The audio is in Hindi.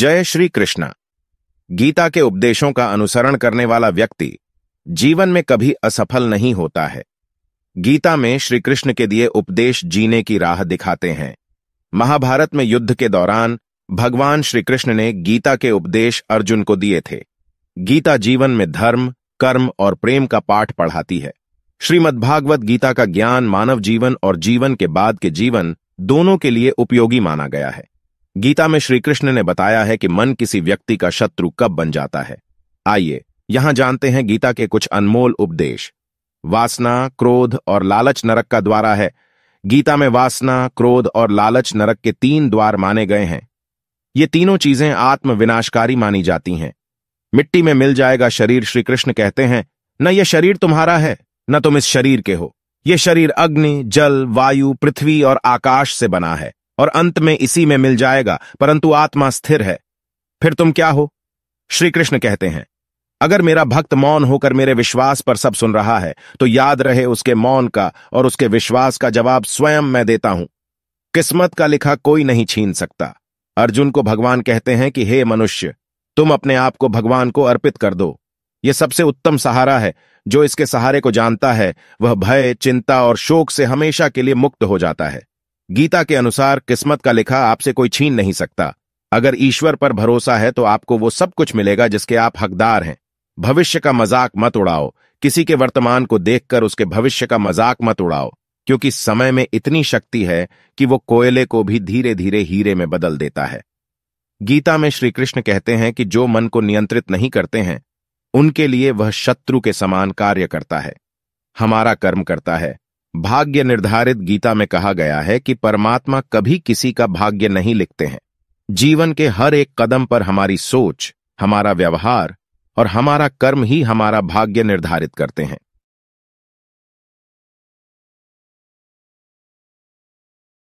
जय श्री कृष्णा गीता के उपदेशों का अनुसरण करने वाला व्यक्ति जीवन में कभी असफल नहीं होता है गीता में श्री कृष्ण के दिए उपदेश जीने की राह दिखाते हैं महाभारत में युद्ध के दौरान भगवान श्री कृष्ण ने गीता के उपदेश अर्जुन को दिए थे गीता जीवन में धर्म कर्म और प्रेम का पाठ पढ़ाती है श्रीमद्भागवत गीता का ज्ञान मानव जीवन और जीवन के बाद के जीवन दोनों के लिए उपयोगी माना गया है गीता में श्री कृष्ण ने बताया है कि मन किसी व्यक्ति का शत्रु कब बन जाता है आइए यहां जानते हैं गीता के कुछ अनमोल उपदेश वासना क्रोध और लालच नरक का द्वारा है गीता में वासना क्रोध और लालच नरक के तीन द्वार माने गए हैं ये तीनों चीजें आत्मविनाशकारी मानी जाती हैं मिट्टी में मिल जाएगा शरीर श्री कृष्ण कहते हैं न यह शरीर तुम्हारा है न तुम इस शरीर के हो यह शरीर अग्नि जल वायु पृथ्वी और आकाश से बना है और अंत में इसी में मिल जाएगा परंतु आत्मा स्थिर है फिर तुम क्या हो श्री कृष्ण कहते हैं अगर मेरा भक्त मौन होकर मेरे विश्वास पर सब सुन रहा है तो याद रहे उसके मौन का और उसके विश्वास का जवाब स्वयं मैं देता हूं किस्मत का लिखा कोई नहीं छीन सकता अर्जुन को भगवान कहते हैं कि हे मनुष्य तुम अपने आप को भगवान को अर्पित कर दो ये सबसे उत्तम सहारा है जो इसके सहारे को जानता है वह भय चिंता और शोक से हमेशा के लिए मुक्त हो जाता है गीता के अनुसार किस्मत का लिखा आपसे कोई छीन नहीं सकता अगर ईश्वर पर भरोसा है तो आपको वो सब कुछ मिलेगा जिसके आप हकदार हैं भविष्य का मजाक मत उड़ाओ किसी के वर्तमान को देखकर उसके भविष्य का मजाक मत उड़ाओ क्योंकि समय में इतनी शक्ति है कि वो कोयले को भी धीरे धीरे हीरे में बदल देता है गीता में श्री कृष्ण कहते हैं कि जो मन को नियंत्रित नहीं करते हैं उनके लिए वह शत्रु के समान कार्य करता है हमारा कर्म करता है भाग्य निर्धारित गीता में कहा गया है कि परमात्मा कभी किसी का भाग्य नहीं लिखते हैं जीवन के हर एक कदम पर हमारी सोच हमारा व्यवहार और हमारा कर्म ही हमारा भाग्य निर्धारित करते हैं